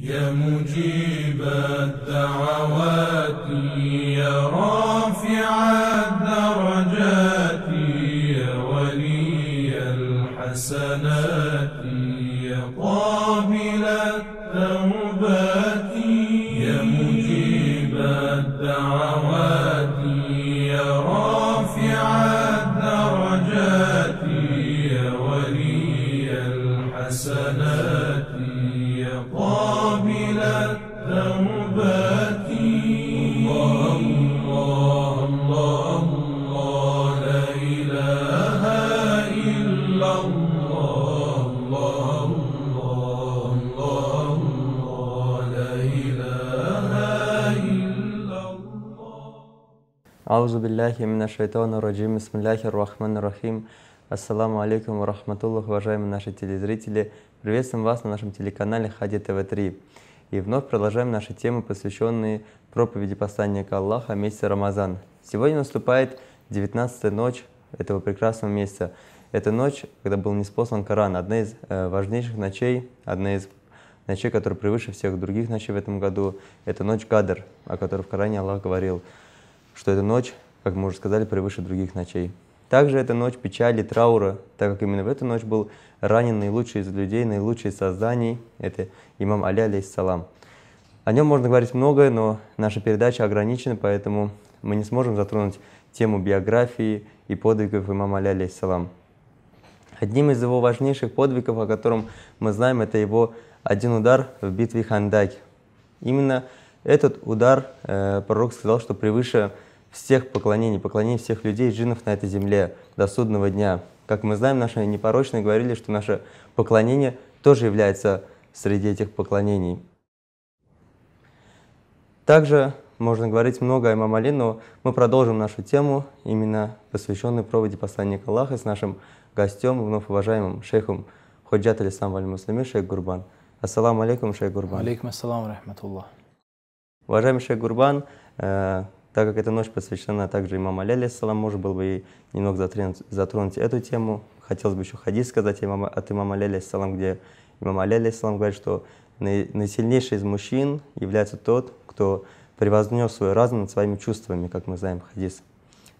يا مجيب الدعوات أعوذ بالله من الشيطان раджим بسم الله الرحمن الرحيم Ассаламу алейкум рахматуллах, уважаемые наши телезрители. Приветствуем вас на нашем телеканале Хади ТВ3. И вновь продолжаем наши темы, посвященные проповеди посланника Аллаха месяца Рамазан. Сегодня наступает 19 ночь этого прекрасного месяца. Это ночь, когда был неспослан Коран, одна из э, важнейших ночей, одна из ночей, которая превыше всех других ночей в этом году. Это ночь Кадр, о которой в Коране Аллах говорил – что эта ночь, как мы уже сказали, превыше других ночей. Также это ночь печали, траура, так как именно в эту ночь был ранен наилучший из людей, наилучший из созданий, это имам Али, алейхиссалам. О нем можно говорить многое, но наша передача ограничена, поэтому мы не сможем затронуть тему биографии и подвигов имама Али, алейхиссалам. Одним из его важнейших подвигов, о котором мы знаем, это его один удар в битве Хандаки. Именно этот удар э, пророк сказал, что превыше всех поклонений, поклонений всех людей, джинов на этой земле до судного дня. Как мы знаем, наши непорочные говорили, что наше поклонение тоже является среди этих поклонений. Также можно говорить много о Имам Али, но мы продолжим нашу тему, именно посвященную проводе посланника Аллаха с нашим гостем, вновь уважаемым шейхом Ходжат Алисам Валь Муслими, шейх Гурбан. Ассаламу алейкум, шейх Гурбан. Алейкум ассалам, рахматуллах. Уважаемый шейх Гурбан, э, так как эта ночь посвящена также имаму Аляли, салам, может было бы и немного затронуть, затронуть эту тему. Хотелось бы еще хадис сказать имама, от имама Аляли, салам, где имам Аляли, салам говорит, что наисильнейший из мужчин является тот, кто превознес свой разум над своими чувствами, как мы знаем хадис.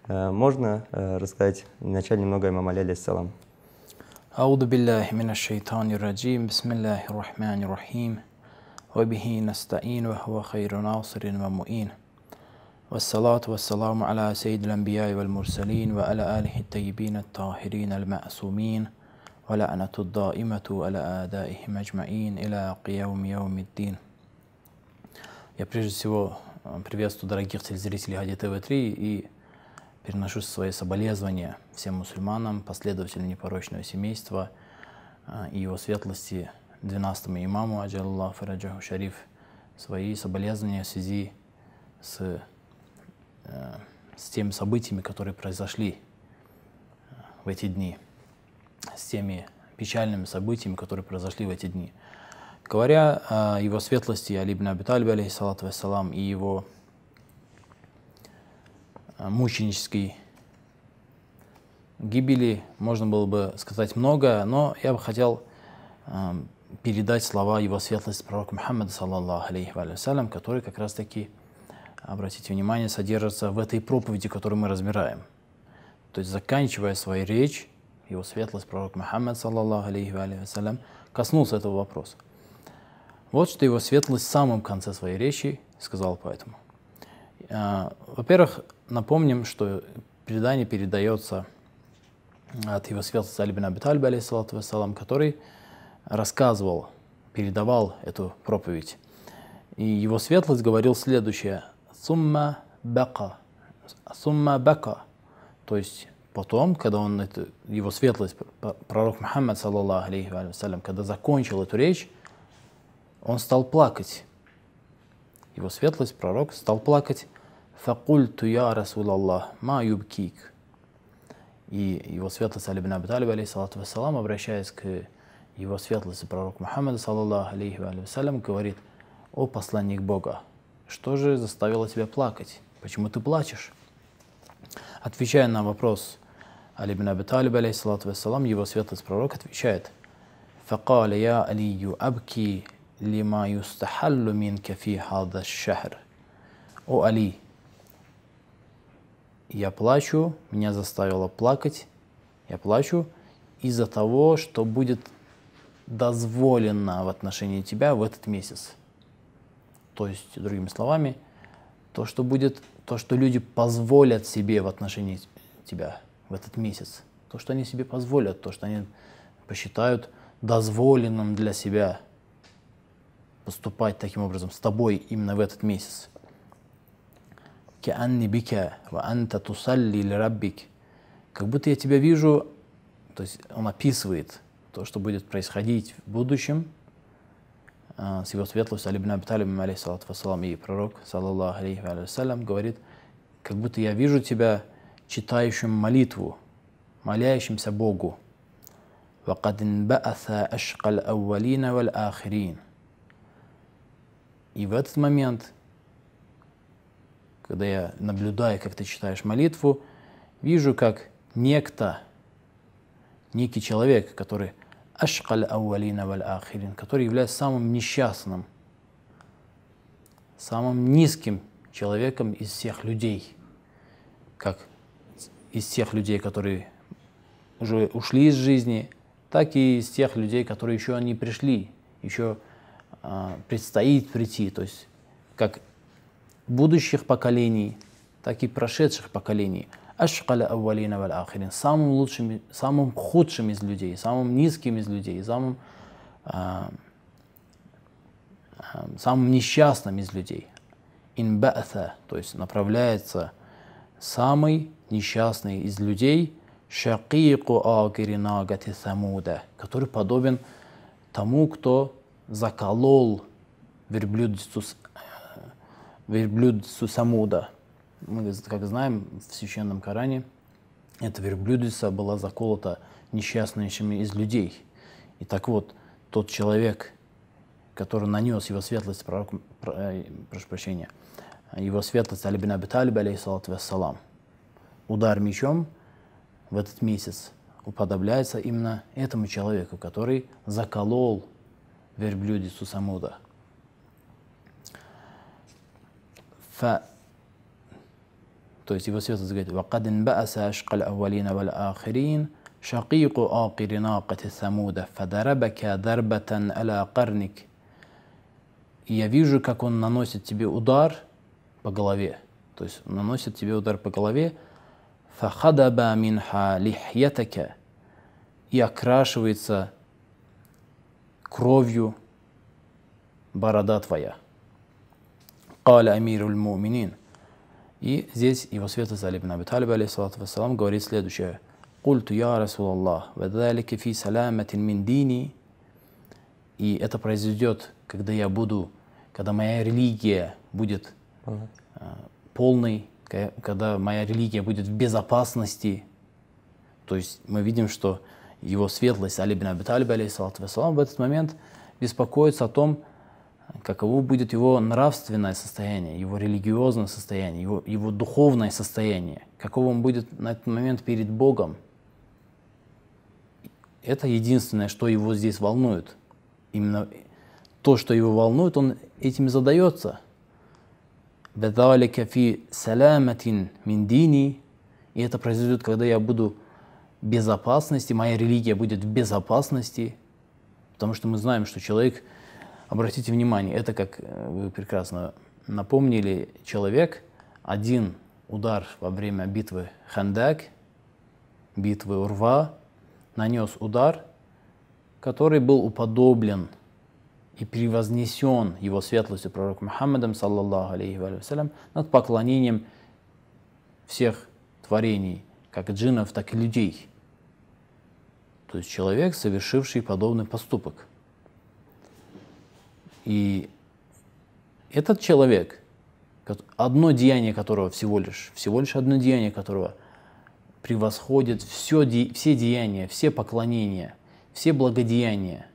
Э, можно э, рассказать вначале немного имама Аляли, салам? أعوذ بالله من الشيطان الرجيم بسم الله الرحمن الرحيم وبه نستعين وهو خير ناصر ومؤين والصلاة والسلام على سيد الأنبياء والمرسلين وعلى آله الطيبين الطاهرين المعصومين ولعنة الدائمة على آدائهم أجمعين إلى قيام يوم الدين Я прежде всего приветствую дорогих телезрителей Хади ТВ-3 и переношу свои соболезнования всем мусульманам, последователям непорочного семейства и его светлости 12-му имаму, аджаллаху фараджаху шариф, свои соболезнования в связи с Э, с теми событиями, которые произошли э, в эти дни, с теми печальными событиями, которые произошли в эти дни. Говоря о его светлости, Али ибн Аби Талиб, алейхиссалату вассалам, и его э, мученической гибели, можно было бы сказать много, но я бы хотел передать слова его светлости пророка Мухаммада, саллаллаху алейхи вассалям, который как раз-таки обратите внимание, содержится в этой проповеди, которую мы разбираем. То есть, заканчивая свою речь, его светлость, пророк Мухаммад, саллаллаху алейхи вассалям, коснулся этого вопроса. Вот что его светлость в самом конце своей речи сказал поэтому. А, во-первых, напомним, что предание передается от его светлости Али бин Аби Талиба, вассалам, который рассказывал, передавал эту проповедь. И его светлость говорил следующее – сумма бака, сумма бака, то есть потом, когда он это, его светлость, пророк Мухаммад, саллаллаху алейхи вассалям, когда закончил эту речь, он стал плакать. Его светлость, пророк, стал плакать. «Факульту я, Расулаллах, ма юбкик». И его светлость Алибн Абиталиб, алейхиссалату вассалам, обращаясь к его светлости Пророк Мухаммад саллаллаху алейхи вассалям, говорит, «О посланник Бога, что же заставило тебя плакать? Почему ты плачешь? Отвечая на вопрос Али бин Аби Талиб, алейхиссалату вассалам, его светлый пророк отвечает, «Факал я алию абки лима юстахаллу минка фи хада шахр». «О, Али, я плачу, меня заставило плакать, я плачу из-за того, что будет дозволено в отношении тебя в этот месяц. То есть, другими словами, то, что будет, то, что люди позволят себе в отношении тебя в этот месяц, то, что они себе позволят, то, что они посчитают дозволенным для себя поступать таким образом с тобой именно в этот месяц. Как будто я тебя вижу, то есть он описывает то, что будет происходить в будущем – Э, с его светлостью Алибн Абиталибом, алейхиссалату вассалам, и пророк, саллаллаху алейхи вассалям, говорит, как будто я вижу тебя читающим молитву, молящимся Богу. И в этот момент, когда я наблюдаю, как ты читаешь молитву, вижу, как некто, некий человек, который Ашкаль Ауалина Валь Ахирин, который является самым несчастным, самым низким человеком из всех людей, как из тех людей, которые уже ушли из жизни, так и из тех людей, которые еще не пришли, еще а, предстоит прийти, то есть как будущих поколений, так и прошедших поколений – ашкаля аввалина валь ахирин, самым лучшим, самым худшим из людей, самым низким из людей, самым, э, самым несчастным из людей. Инба'та, то есть направляется самый несчастный из людей, шакику агиринагати самуда, который подобен тому, кто заколол верблюдицу, э, верблюдицу самуда, мы, как знаем, в Священном Коране эта верблюдица была заколота несчастными из людей. И так вот, тот человек, который нанес его светлость пророку, про, э, прошу прощения, его светлость Алибин Абиталиб, алейхиссалату вассалам, удар мечом в этот месяц уподобляется именно этому человеку, который заколол верблюдицу Самуда. То есть его святость говорит, «Вакад инбааса ашкал аввалина вал ахирин, шакику акири самуда, фадарабака дарбатан аля карник». И я вижу, как он наносит тебе удар по голове. То есть наносит тебе удар по голове. «Фахадаба минха лихьятака» и окрашивается кровью борода твоя. قال أمير المؤمنين и здесь его святость Али ибн Аби Талиб, алейхиссалату вассалам, говорит следующее. «Культу я Расулаллах, вадалики фи саламатин мин дини». И это произойдет, когда я буду, когда моя религия будет э, полной, когда моя религия будет в безопасности. То есть мы видим, что его светлость Али бин Аби Талиб, алейхиссалату вассалам, в этот момент беспокоится о том, каково будет его нравственное состояние, его религиозное состояние, его, его духовное состояние, каково он будет на этот момент перед Богом. Это единственное, что его здесь волнует. Именно то, что его волнует, он этим задается. «Бедалика фи саляматин миндини» И это произойдет, когда я буду в безопасности, моя религия будет в безопасности, потому что мы знаем, что человек – Обратите внимание, это, как э, вы прекрасно напомнили, человек, один удар во время битвы Хандак, битвы Урва, нанес удар, который был уподоблен и превознесен его светлостью пророком Мухаммадом, саллаллаху алейхи вассалям, над поклонением всех творений, как джинов, так и людей. То есть человек, совершивший подобный поступок – и этот человек, одно деяние которого всего лишь, всего лишь одно деяние которого превосходит все, все деяния, все поклонения, все благодеяния,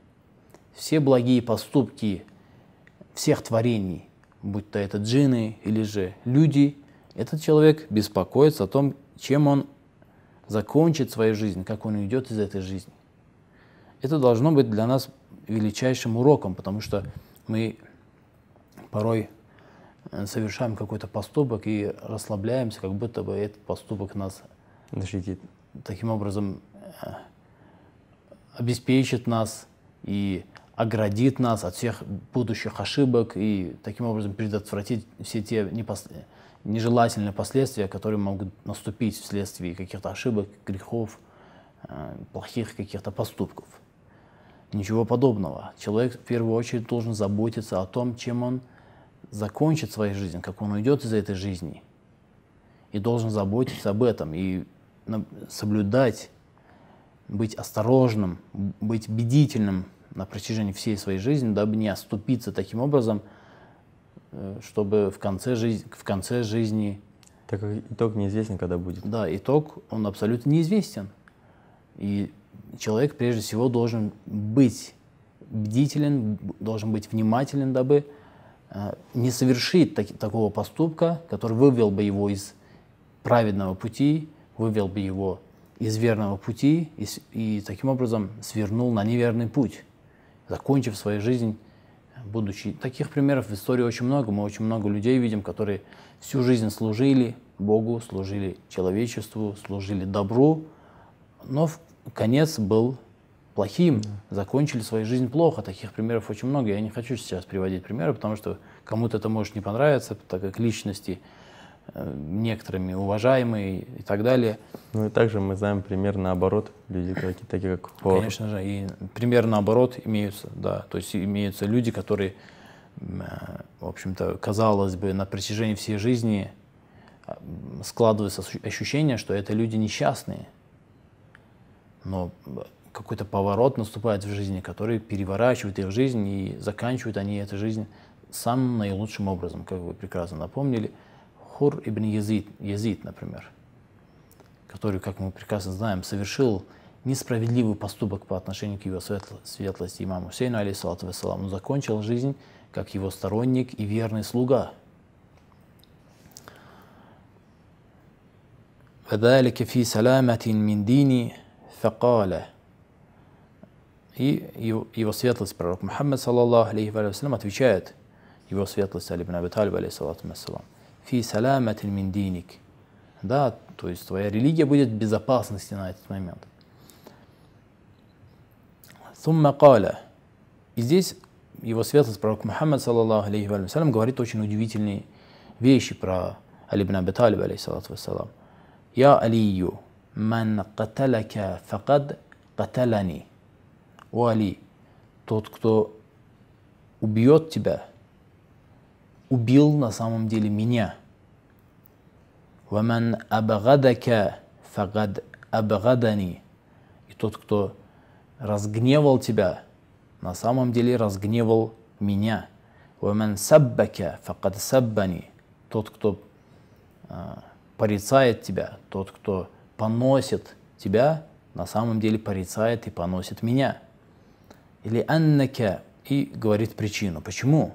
все благие поступки всех творений, будь то это джины или же люди, этот человек беспокоится о том, чем он закончит свою жизнь, как он уйдет из этой жизни. Это должно быть для нас величайшим уроком, потому что мы порой э, совершаем какой-то поступок и расслабляемся, как будто бы этот поступок нас защитит. Таким образом э, обеспечит нас и оградит нас от всех будущих ошибок и таким образом предотвратит все те непос... нежелательные последствия, которые могут наступить вследствие каких-то ошибок, грехов, э, плохих каких-то поступков. Ничего подобного. Человек в первую очередь должен заботиться о том, чем он закончит свою жизнь, как он уйдет из этой жизни. И должен заботиться об этом и соблюдать, быть осторожным, быть бдительным на протяжении всей своей жизни, дабы не оступиться таким образом, э, чтобы в конце, жизни, в конце жизни... Так как итог неизвестен, когда будет. Да, итог, он абсолютно неизвестен. И человек прежде всего должен быть бдителен, должен быть внимателен, дабы э, не совершить так, такого поступка, который вывел бы его из праведного пути, вывел бы его из верного пути и, и таким образом свернул на неверный путь, закончив свою жизнь э, будучи. Таких примеров в истории очень много. Мы очень много людей видим, которые всю жизнь служили Богу, служили человечеству, служили добру, но в конец был плохим, да. закончили свою жизнь плохо. Таких примеров очень много. Я не хочу сейчас приводить примеры, потому что кому-то это может не понравиться, так как личности э, некоторыми уважаемые и так далее. Ну и также мы знаем пример наоборот, люди такие, такие как Хуаров. Конечно же, и пример наоборот имеются, да. То есть имеются люди, которые, э, в общем-то, казалось бы, на протяжении всей жизни а, складывается ощущение, что это люди несчастные, но э, какой-то поворот наступает в жизни, который переворачивает их жизнь, и заканчивают они эту жизнь самым наилучшим образом, как вы прекрасно напомнили. Хур ибн Язид, Язид, например, который, как мы прекрасно знаем, совершил несправедливый поступок по отношению к его светло светлости имаму Хусейну, алейсалату вассалам, но закончил жизнь как его сторонник и верный слуга. فذلك في سلامة من ديني Факаля. И его, его светлость, пророк Мухаммад, саллаллаху алейхи вассалям, отвечает его светлость Али ибн Аби Талиб, алейхиссалату вассалам, «Фи саламатин мин диник». Да, то есть твоя религия будет в безопасности на этот момент. Сумма каля. И здесь его светлость, пророк Мухаммад, саллаллаху алейхи вассалям, говорит очень удивительные вещи про Али ибн Аби Талиб, алейхиссалату вассалам. «Я Алию, Ман каталяка факад каталяни. О Али, тот, кто убьет тебя, убил на самом деле меня. Ваман абагадака фагад абагадани. И тот, кто разгневал тебя, на самом деле разгневал меня. Ваман саббака фагад саббани. Тот, кто а, порицает тебя, тот, кто поносит тебя, на самом деле порицает и поносит меня. Или аннаке и говорит причину. Почему?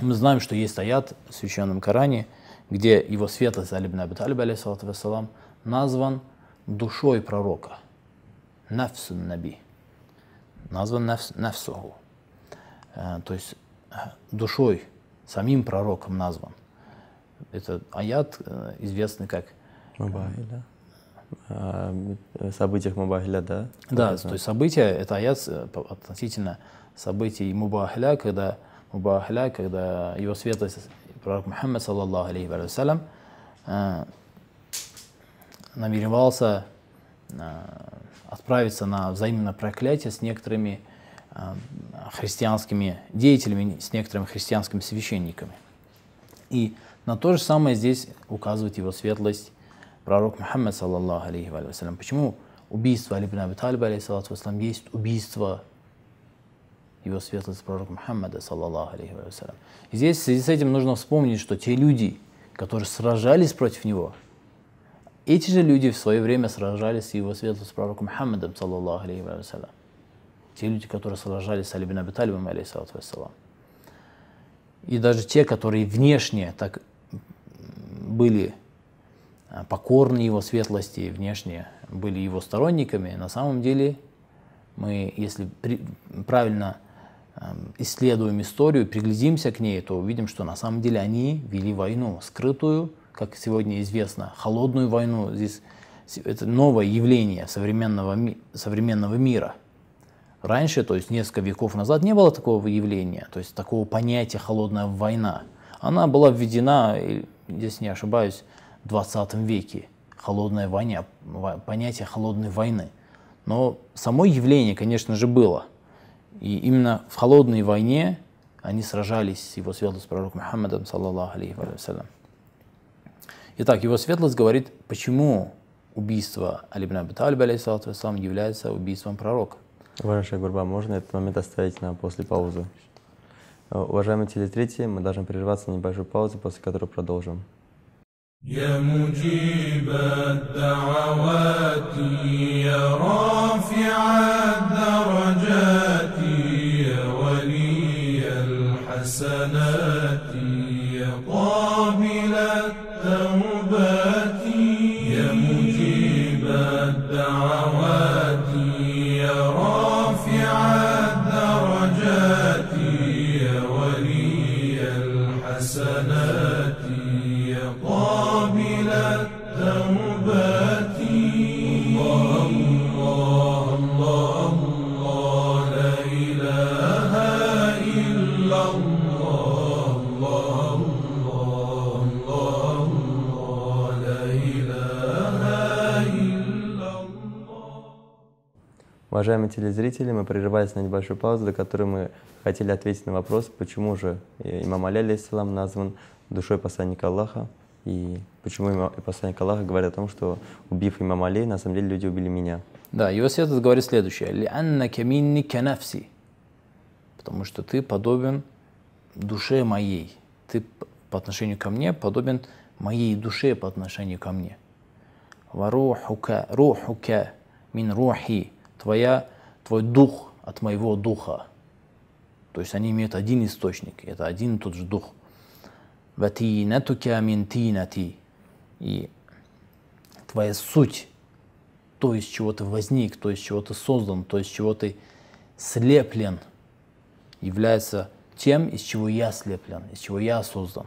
Мы знаем, что есть стоят в Священном Коране, где его светлость Алибн Абу Талиб, алейсалату вассалам, назван душой пророка. Нафсун Наби. Назван нафсуху. Э, то есть э, душой, самим пророком назван. Это аят, э, известный как... Мубахиля. А, э, событиях Мубахиля, да? Да, Поэтому. то есть события, это аят э, относительно событий Мубахиля, когда Мубахиля, когда его светлость пророк Мухаммад, саллаллаху алейхи вассалям, намеревался отправиться на взаимное проклятие с некоторыми христианскими деятелями, с некоторыми христианскими священниками. И на то же самое здесь указывает его светлость пророк Мухаммад, саллаллаху алейхи ва вассалям. Почему убийство Али ибн Аби Талиба, алейхиссалату вассалям, есть убийство его светлости пророка Мухаммада, саллаллаху алейхи ва вассалям. И здесь в связи с этим нужно вспомнить, что те люди, которые сражались против него, эти же люди в свое время сражались с его светлостью пророком Мухаммадом, саллаллаху алейхи ва вассалям. Те люди, которые сражались с Али ибн Аби Талибом, алейхиссалату вассалям. И даже те, которые внешне так были а, покорны его светлости, внешне были его сторонниками, на самом деле мы, если при, правильно исследуем историю, приглядимся к ней, то увидим, что на самом деле они вели войну, скрытую, как сегодня известно, холодную войну. Здесь это новое явление современного, современного мира – Раньше, то есть несколько веков назад, не было такого явления, то есть такого понятия «холодная война». Она была введена, здесь не ошибаюсь, в 20 веке. Холодная война, понятие холодной войны. Но само явление, конечно же, было. И именно в холодной войне они сражались, его светлость Пророком Мухаммадом, саллаллаху алейхи вассалям. Итак, его светлость говорит, почему убийство Алибна Абиталиба, алейхиссалату является убийством пророка. Уважающая Гурба, можно этот момент оставить на после паузы? Э, уважаемые телезрители, мы должны прерваться на небольшую паузу, после которой продолжим. يا Уважаемые телезрители, мы прерывались на небольшую паузу, до которой мы хотели ответить на вопрос, почему же э, имам Али, алейсалам, назван душой посланника Аллаха, и почему имам, посланник Аллаха говорит о том, что убив имама Али, на самом деле люди убили меня. Да, его святость говорит следующее. «Лианнака минни канафси» Потому что ты подобен душе моей. Ты по отношению ко мне подобен моей душе по отношению ко мне. «Варухука рухука мин рухи» твоя, твой дух от моего духа. То есть они имеют один источник, это один и тот же дух. И твоя суть, то, из чего ты возник, то, из чего ты создан, то, из чего ты слеплен, является тем, из чего я слеплен, из чего я создан.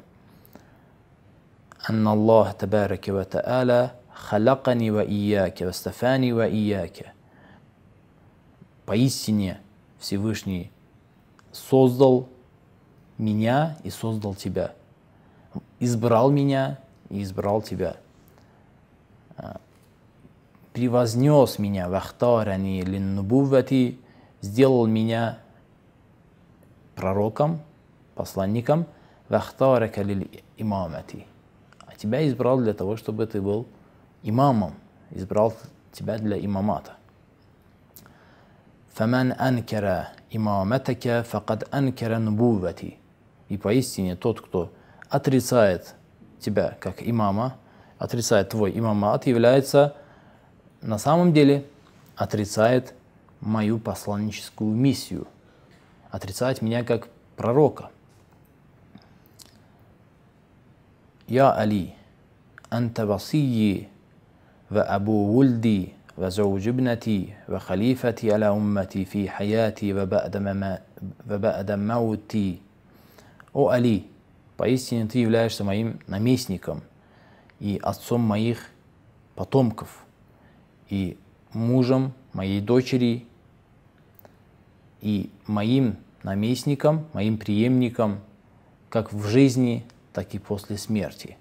أن الله تبارك وتعالى خلقني وإياك واستفاني وإياك Поистине Всевышний создал меня и создал тебя. Избрал меня и избрал тебя. А, превознес меня, или линнубувати, сделал меня пророком, посланником, вахтарака лиль имамати. А тебя избрал для того, чтобы ты был имамом. Избрал тебя для имамата. «Фаман анкера имаметака факад анкера нубувати». И поистине тот, кто отрицает тебя как имама, отрицает твой имамат, является на самом деле отрицает мою посланническую миссию, отрицает меня как пророка. Я Али, анта васии ва абу Ульди. وزوج ابنتي وخليفتي على أمتي في حياتي وبعد, مما وبعد موتي О Али, поистине ты являешься моим наместником и отцом моих потомков и мужем моей дочери и моим наместником, моим преемником, как в жизни, так и после смерти.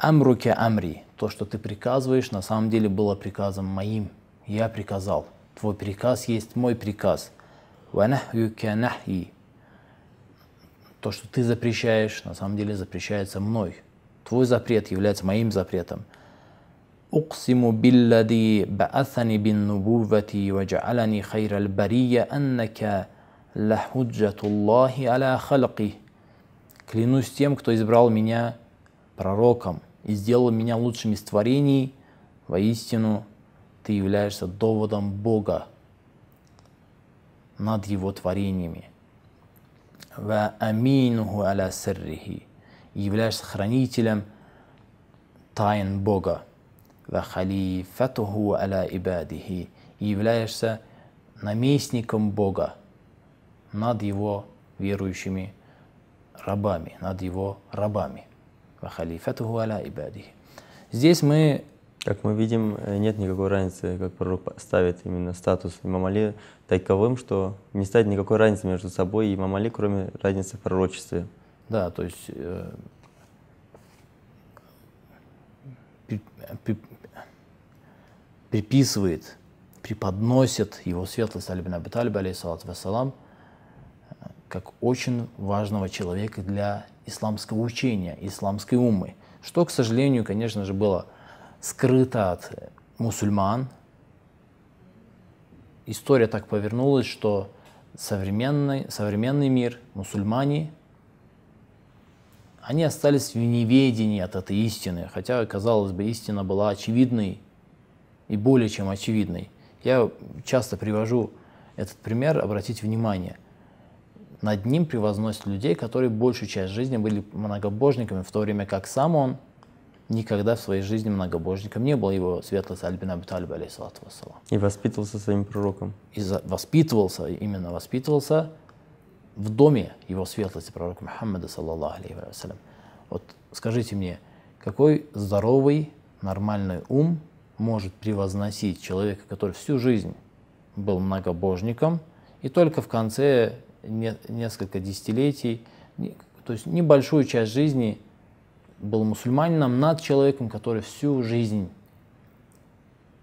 Амруке амри, то, что ты приказываешь, на самом деле было приказом моим. Я приказал. Твой приказ есть мой приказ. То, что ты запрещаешь, на самом деле запрещается мной. Твой запрет является моим запретом. أقسم بالذي بعثني بالنبوة وجعلني خير البرية أنك لحجة الله على خلقه. Клянусь тем, кто избрал меня пророком, и сделал меня лучшим из творений, воистину ты являешься доводом Бога над его творениями. и Являешься хранителем тайн Бога. и Являешься наместником Бога над его верующими рабами, над его рабами. وخليفته على عباده. Здесь мы как мы видим, э, нет никакой разницы, как пророк ставит именно статус имам Али таковым, что не ставит никакой разницы между собой и имам Али, кроме разницы в пророчестве. Да, то есть э, приписывает, преподносит его светлость Алибин Абиталиб, алейхиссалату вассалам, как очень важного человека для исламского учения, исламской умы, что, к сожалению, конечно же, было скрыто от мусульман. История так повернулась, что современный, современный мир, мусульмане, они остались в неведении от этой истины, хотя, казалось бы, истина была очевидной и более чем очевидной. Я часто привожу этот пример, обратите внимание – над ним превозносит людей, которые большую часть жизни были многобожниками, в то время как сам он никогда в своей жизни многобожником не был, его светлость Альбин Абиталиб, алейсалату вассалам. И воспитывался своим пророком. И за, воспитывался, именно воспитывался в доме его светлости пророка Мухаммада, саллаллаху алейхи вассалям. Вот скажите мне, какой здоровый, нормальный ум может превозносить человека, который всю жизнь был многобожником, и только в конце несколько десятилетий, то есть небольшую часть жизни был мусульманином над человеком, который всю жизнь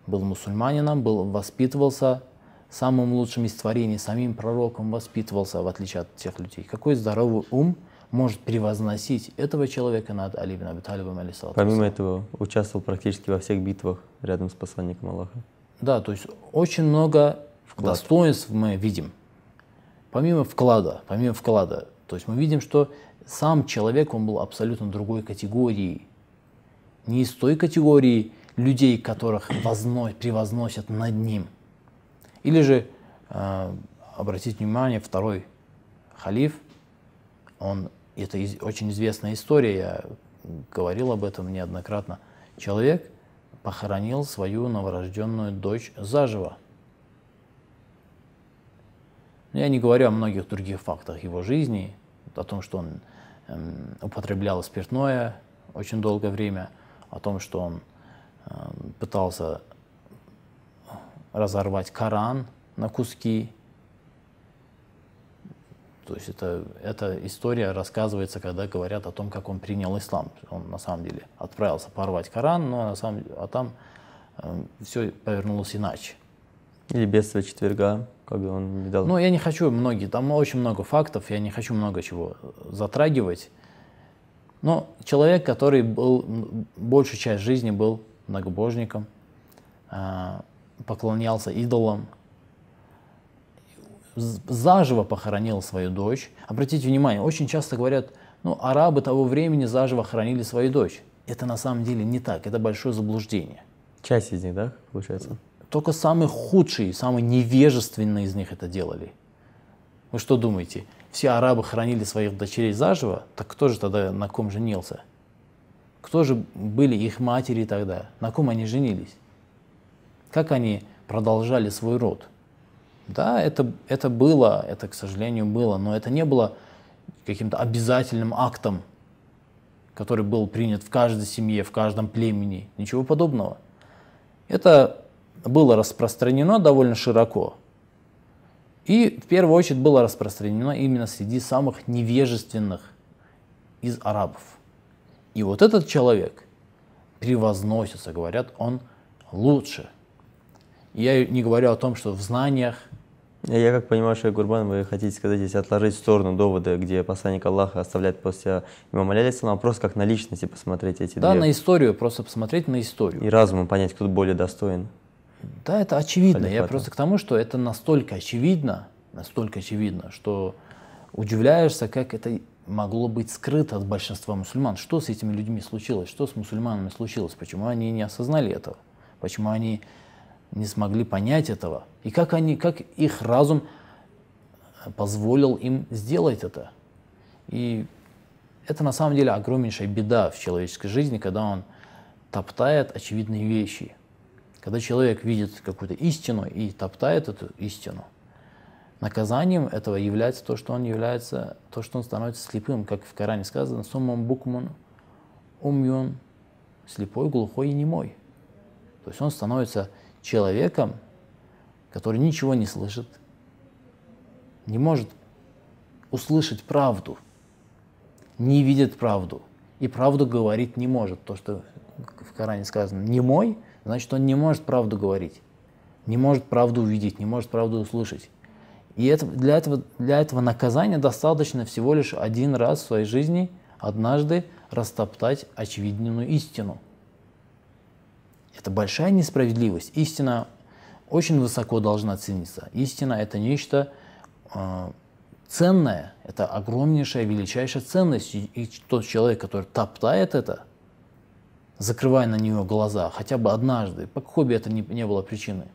был мусульманином, был, воспитывался самым лучшим из творений, самим пророком воспитывался, в отличие от тех людей. Какой здоровый ум может превозносить этого человека над Али ибн Аби Талибом, Помимо этого, участвовал практически во всех битвах рядом с посланником Аллаха. Да, то есть очень много Вклад. достоинств мы видим помимо вклада, помимо вклада, то есть мы видим, что сам человек, он был абсолютно другой категории, не из той категории людей, которых возно, превозносят над ним. Или же, э, обратите внимание, второй халиф, он, это из, очень известная история, я говорил об этом неоднократно, человек похоронил свою новорожденную дочь заживо – я не говорю о многих других фактах его жизни, о том, что он эм, употреблял спиртное очень долгое время, о том, что он эм, пытался разорвать Коран на куски. То есть это, эта история рассказывается, когда говорят о том, как он принял ислам. Он на самом деле отправился порвать Коран, но на самом деле, а там э, эм, все повернулось иначе. Или бедствие четверга, как бы он не дал. Ну, я не хочу многие, там очень много фактов, я не хочу много чего затрагивать. Но человек, который был, большую часть жизни был многобожником, а, поклонялся идолам, заживо похоронил свою дочь. Обратите внимание, очень часто говорят, ну, арабы того времени заживо хоронили свою дочь. Это на самом деле не так, это большое заблуждение. Часть из них, да, получается? только самые худшие, самые невежественные из них это делали. Вы что думаете, все арабы хранили своих дочерей заживо? Так кто же тогда на ком женился? Кто же были их матери тогда? На ком они женились? Как они продолжали свой род? Да, это, это было, это, к сожалению, было, но это не было каким-то обязательным актом, который был принят в каждой семье, в каждом племени. Ничего подобного. Это было распространено довольно широко. И в первую очередь было распространено именно среди самых невежественных из арабов. И вот этот человек превозносится, говорят, он лучше. Я не говорю о том, что в знаниях. Я как понимаю, Шейх Гурбан, вы хотите сказать, если отложить в сторону доводы, где посланник Аллаха оставляет после имама Алисалам, а просто как на личности посмотреть эти Да, две. на историю, просто посмотреть на историю. И разумом понять, кто более достоин. Да, это очевидно. Я просто к тому, что это настолько очевидно, настолько очевидно, что удивляешься, как это могло быть скрыто от большинства мусульман. Что с этими людьми случилось? Что с мусульманами случилось? Почему они не осознали этого? Почему они не смогли понять этого? И как, они, как их разум позволил им сделать это? И это на самом деле огромнейшая беда в человеческой жизни, когда он топтает очевидные вещи – когда человек видит какую-то истину и топтает эту истину, наказанием этого является то, что он является, то, что он становится слепым, как в Коране сказано, суммам букман умьон, слепой, глухой и немой. То есть он становится человеком, который ничего не слышит, не может услышать правду, не видит правду и правду говорить не может. То, что в Коране сказано «немой», значит, он не может правду говорить, не может правду увидеть, не может правду услышать. И это, для, этого, для этого наказания достаточно всего лишь один раз в своей жизни, однажды растоптать очевидную истину. Это большая несправедливость. Истина очень высоко должна цениться. Истина – это нечто э, ценное, это огромнейшая, величайшая ценность. И тот человек, который топтает это – закрывая на нее глаза, хотя бы однажды. По хобби это не, не было причины.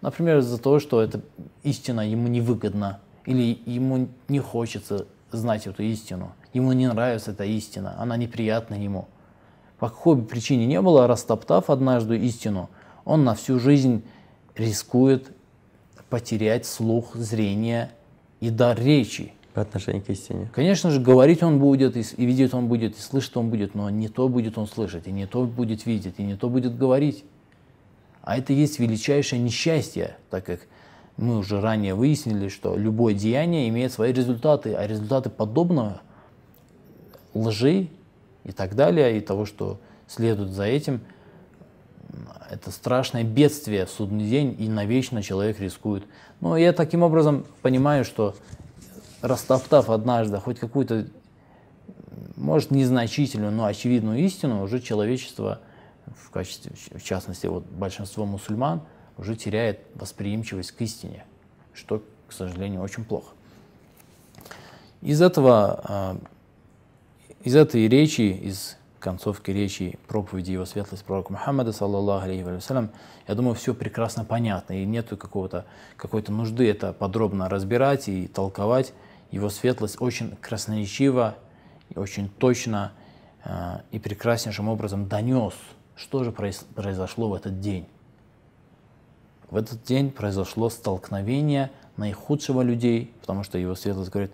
Например, из-за того, что эта истина ему невыгодна, или ему не хочется знать эту истину, ему не нравится эта истина, она неприятна ему. По хобби причине не было, растоптав однажды истину, он на всю жизнь рискует потерять слух, зрение и дар речи – отношение к истине. Конечно же, говорить он будет, и, и видеть он будет, и слышит он будет, но не то будет он слышать, и не то будет видеть, и не то будет говорить. А это есть величайшее несчастье, так как мы уже ранее выяснили, что любое деяние имеет свои результаты, а результаты подобного лжи и так далее, и того, что следует за этим, это страшное бедствие в судный день, и навечно человек рискует. Но я таким образом понимаю, что растоптав однажды хоть какую-то, может, незначительную, но очевидную истину, уже человечество, в, качестве, в частности, вот большинство мусульман, уже теряет восприимчивость к истине, что, к сожалению, очень плохо. Из этого, а, из этой речи, из концовки речи проповеди его светлость пророка Мухаммада, саллаллаху алейхи вассалям, я думаю, все прекрасно понятно, и нету какого-то, какой-то нужды это подробно разбирать и толковать его светлость очень красноречиво, очень точно э, и прекраснейшим образом донес, что же произошло в этот день. В этот день произошло столкновение наихудшего людей, потому что его светлость говорит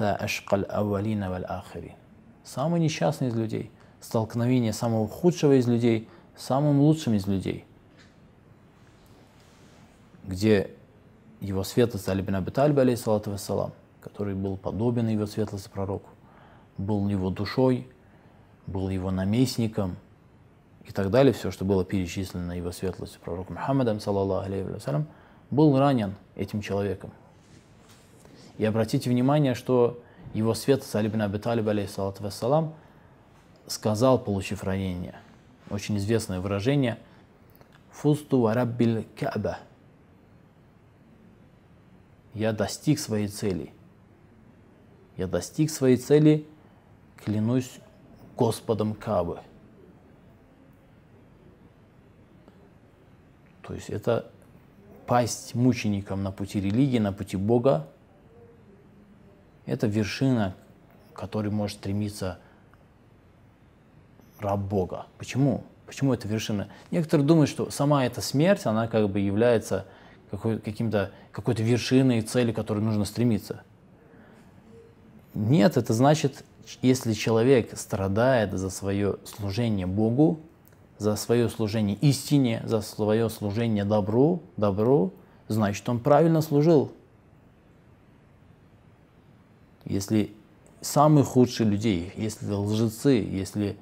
ашкал Самый несчастный из людей, столкновение самого худшего из людей, самым лучшим из людей, где его светлость Али бин Аби Талиб, алейсалату вассалам, который был подобен его светлости пророку, был его душой, был его наместником и так далее, все, что было перечислено его светлостью пророком Мухаммадом, саллаллаху алейхи вассалям, был ранен этим человеком. И обратите внимание, что его светлость Али бин Аби Талиб, алейсалату вассалам, сказал, получив ранение. Очень известное выражение «Фусту вараббиль ка'ба» я достиг своей цели. Я достиг своей цели, клянусь Господом Кабы. То есть это пасть мученикам на пути религии, на пути Бога. Это вершина, к которой может стремиться раб Бога. Почему? Почему это вершина? Некоторые думают, что сама эта смерть, она как бы является какой, каким-то, какой-то и целью, к которой нужно стремиться. Нет, это значит, если человек страдает за свое служение Богу, за свое служение истине, за свое служение добру, добру, значит, он правильно служил. Если самые худшие людей, если лжецы, если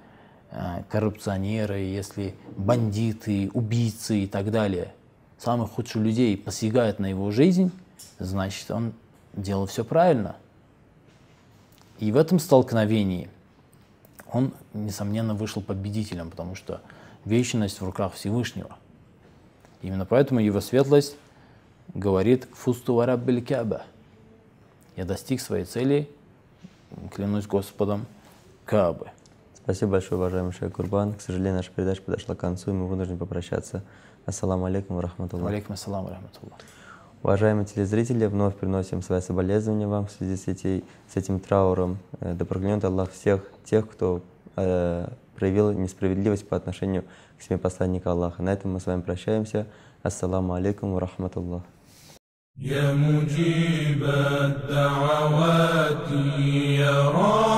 э, коррупционеры, если бандиты, убийцы и так далее – самых худших людей посягает на его жизнь, значит, он делал все правильно. И в этом столкновении он, несомненно, вышел победителем, потому что вечность в руках Всевышнего. Именно поэтому его светлость говорит «Фусту кяба» «Я достиг своей цели, клянусь Господом Кабы». Спасибо большое, уважаемый Шейх Курбан. К сожалению, наша передача подошла к концу, и мы вынуждены попрощаться. Ассаламу алейкум ва рахматуллах. Алейкум ассаламу ва рахматуллах. Уважаемые телезрители, вновь приносим свои соболезнования вам в связи с, эти, с этим трауром. Э, да проклянет Аллах всех тех, кто э, проявил несправедливость по отношению к Семи посланника Аллаха. На этом мы с вами прощаемся. Ассаламу алейкум ва рахматуллах. يا مجيب الدعوات يا رب